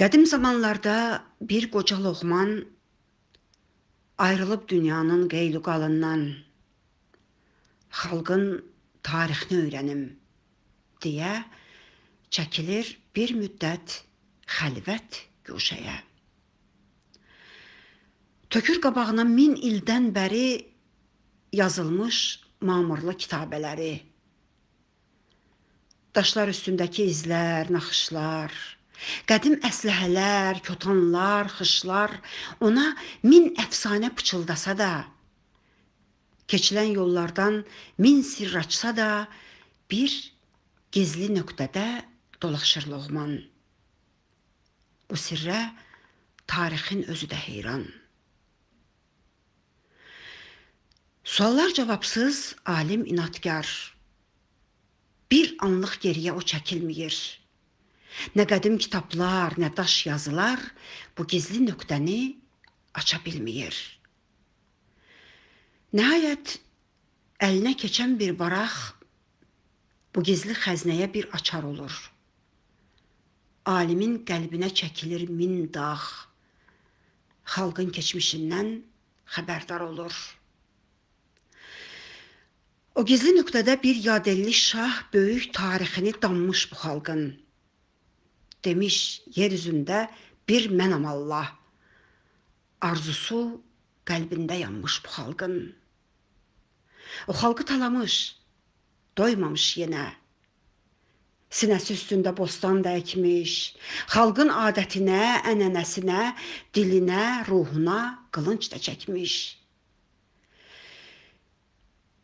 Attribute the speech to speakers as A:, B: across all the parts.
A: Qədim zamanlarda bir qoca Loğman ayrılıb dünyanın qeyluqalından xalqın tarixini öyrənim deyə çəkilir bir müddət xəlvət guşəyə. Tökür qabağına 1000 ildən bəri yazılmış mamırlı kitabələri. Daşlar üstündəki izlər, naxışlar, Qədim əsləhələr, kötanlar, xışlar ona min əfsanə pıçıldasa da, keçilən yollardan min sirr açsa da, bir gizli nöqtədə dolaşır Loğman. Bu sirrə tarixin özü də heyran. Suallar cavabsız, alim inatkar. Bir anlıq geriyə o çəkilmir. Nə qədim kitablar, nə daş yazılar bu gizli nöqtəni aça bilmir. Nəhayət əlinə keçən bir varaq bu gizli xəzinəyə bir açar olur. Alimin qəlbinə çəkilir min dağ. Xalqın keçmişindən xəbərdar olur. O gizli nöqtədə bir yadelli şah böyük tarixini danmış bu xalqın demiş yeryüzündə bir mənəm Allah. Arzusu qəlbində yanmış bu xalqın. O xalqı talamış, doymamış yenə. Sinəsi üstündə bostan da əkmiş, xalqın adətinə, ənənəsinə, dilinə, ruhuna qılınc da çəkmiş.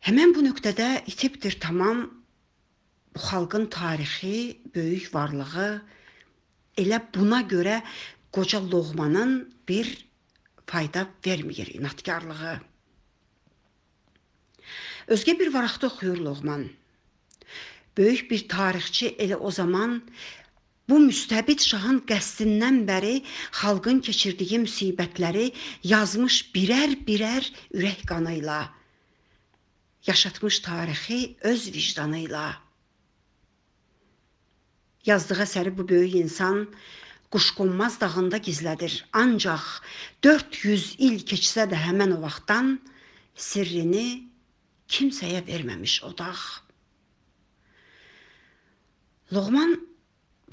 A: Həmən bu nöqtədə itibdir tamam bu xalqın tarixi, böyük varlığı, Elə buna görə qoca loğmanın bir fayda vermir inadkarlığı. Özgə bir varaqda oxuyur Loğman. Böyük bir tarixçi elə o zaman bu müstəbid şahın qəsdindən bəri xalqın keçirdiyi müsibətləri yazmış birər-birər ürək qanı ilə yaşatmış tarixi öz vicdanı ilə Yazdığı əsəri bu böyük insan Quşqonmaz dağında gizlədir. Ancaq 400 il keçsə də həmin o vaxtdan sirrini kimsəyə verməmiş o dağ. Loğman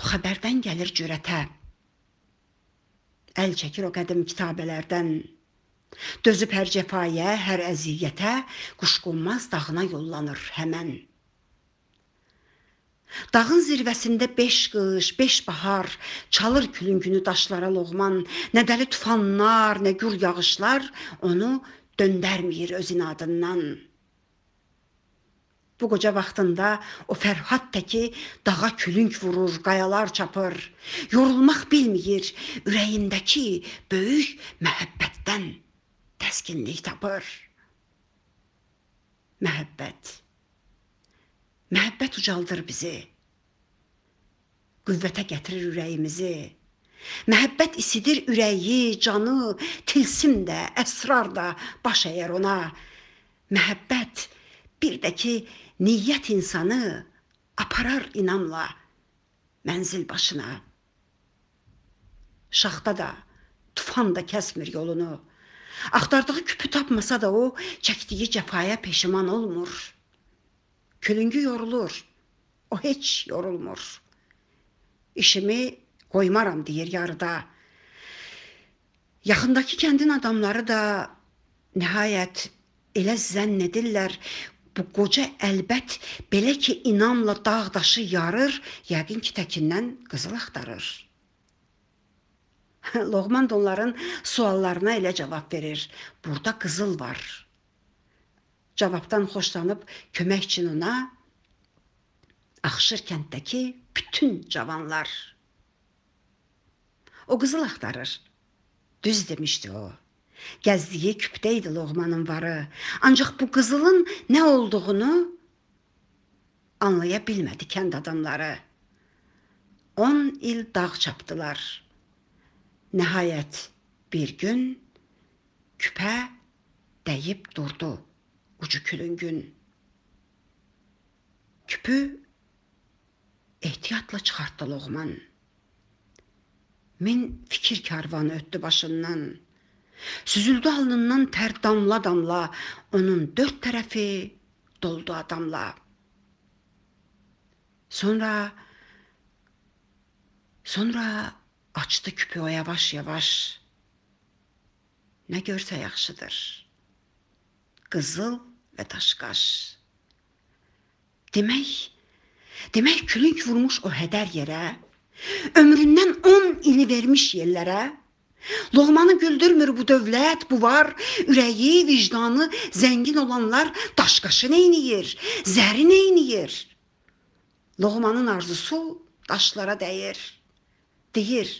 A: bu xəbərdən gəlir cürətə. Əl çəkir o qədim kitabələrdən. Dözüb hər cəfaya, hər əziyyətə, quşqonmaz dağına yollanır həmən. Dağın zirvəsində beş qış, beş bahar, çalır külüngünü daşlara loğman, nə dəli tufanlar, nə gür yağışlar onu döndərmir öz inadından. Bu qoca vaxtında o Fərhad təki dağa külünk vurur, qayalar çapır. Yorulmaq bilmir, ürəyindəki böyük məhəbbətdən təskinlik tapır. Məhəbbət Məhəbbət ucaldır bizi. Qüvvətə gətirir ürəyimizi. Məhəbbət isidir ürəyi, canı, tilsim də, əsrar da baş əyər ona. Məhəbbət bir də ki, niyyət insanı aparar inamla mənzil başına. Şaxta da, tufan da kəsmir yolunu. Axtardığı küpü tapmasa da o, çəkdiyi cəfaya peşiman olmur.'' külüngü yorulur. O heç yorulmur. İşimi qoymaram deyir yarıda. Yaxındakı kəndin adamları da nəhayət elə zənn edirlər bu qoca əlbət belə ki inamla dağ daşı yarır, yəqin ki təkindən qızıl axtarır. Loğman da onların suallarına elə cavab verir. Burada qızıl var cavabdan xoşlanıb kömək üçün ona Axşır kənddəki bütün cavanlar. O qızıl axtarır. Düz demişdi o. Gəzdiyi küpdə idi loğmanın varı. Ancaq bu qızılın nə olduğunu anlaya bilmədi kənd adamları. 10 il dağ çapdılar. Nəhayət bir gün küpə dəyib durdu. ucu külüngün. Küpü ehtiyatla çıxartdı Loğman. Min fikir karvanı ötdü başından. Süzüldü alnından tər damla damla, onun dört tərəfi doldu adamla. Sonra sonra açdı küpü o yavaş yavaş. Ne görse yaxşıdır. Qızıl Bətəşqaş. Demək, demək külünk vurmuş o hədər yerə, ömründən 10 ili vermiş yerlərə Loğmanı güldürmür bu dövlət, bu var. Ürəyi, vicdanı zəngin olanlar daşqaşı neyniyir? Zəri neyniyir? Loğmanın arzusu daşlara dəyir. Deyir: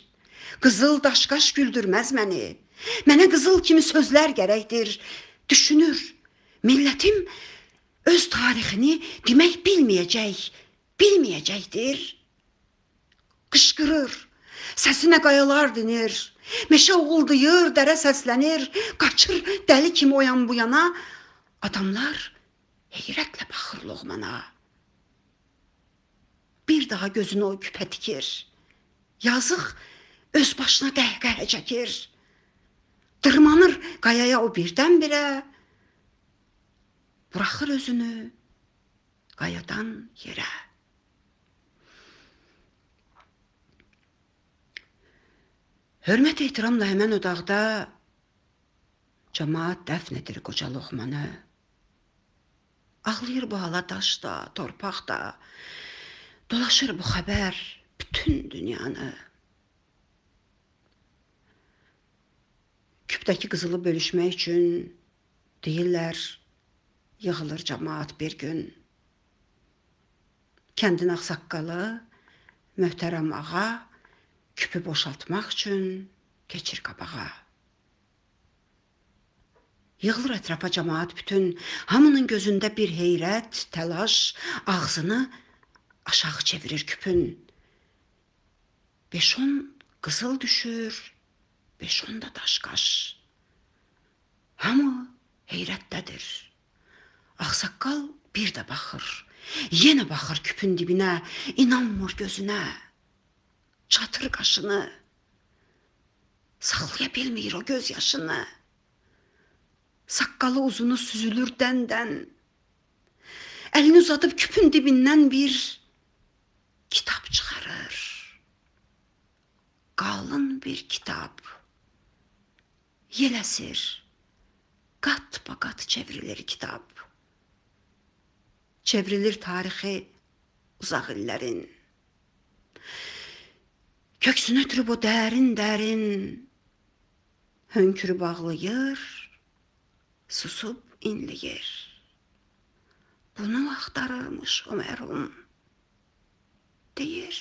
A: "Qızıl daşqaş güldürməz məni. Mənə qızıl kimi sözlər gərəkdir." Düşünür, Millətim öz tarixini demək bilməyəcək, bilməyəcəkdir. Qışqırır. Səsinə qayalar dinir. Meşə uğuldayır, dərə səslənir, qaçır dəli kimi o yan bu yana. Adamlar heyrətlə baxır Loğmana. Bir daha gözünü o küpə tikir. Yazıq öz başına qəhqəhə çəkir. Dırmanır qayaya o birdən-birə. Buraxır özünü qayadan yerə. Hörmət ehtiramla həmən otaqda cəmaat dəfn edir qoca Loğmanı. Ağlayır bu hala daşda, torpaqda. Dolaşır bu xəbər bütün dünyanı. Küpdəki qızılı bölüşmək üçün deyirlər yığılır cəmaət bir gün. Kəndin ağsaqqalı möhtərəm ağa küpü boşaltmaq üçün keçir qabağa. Yığılır ətrafa cəmaət bütün, hamının gözündə bir heyrət, təlaş, ağzını aşağı çevirir küpün. 5-10 qızıl düşür, 5-10 da daşqaş. Hamı heyrətdədir. Ağsaqqal bir də baxır. Yenə baxır küpün dibinə, inanmır gözünə. Çatır qaşını. Saxlaya bilmir o göz yaşını. Saqqalı uzunu süzülür dəndən. Əlini uzadıb küpün dibindən bir kitab çıxarır. Qalın bir kitab. Yeləsir. Qat-baqat çevrilir kitab çevrilir tarixi uzaq illərin. Köksünü ötürüb o dərin-dərin hönkürüb ağlayır, susub inləyir. Bunu axtarırmış o mərhum deyir.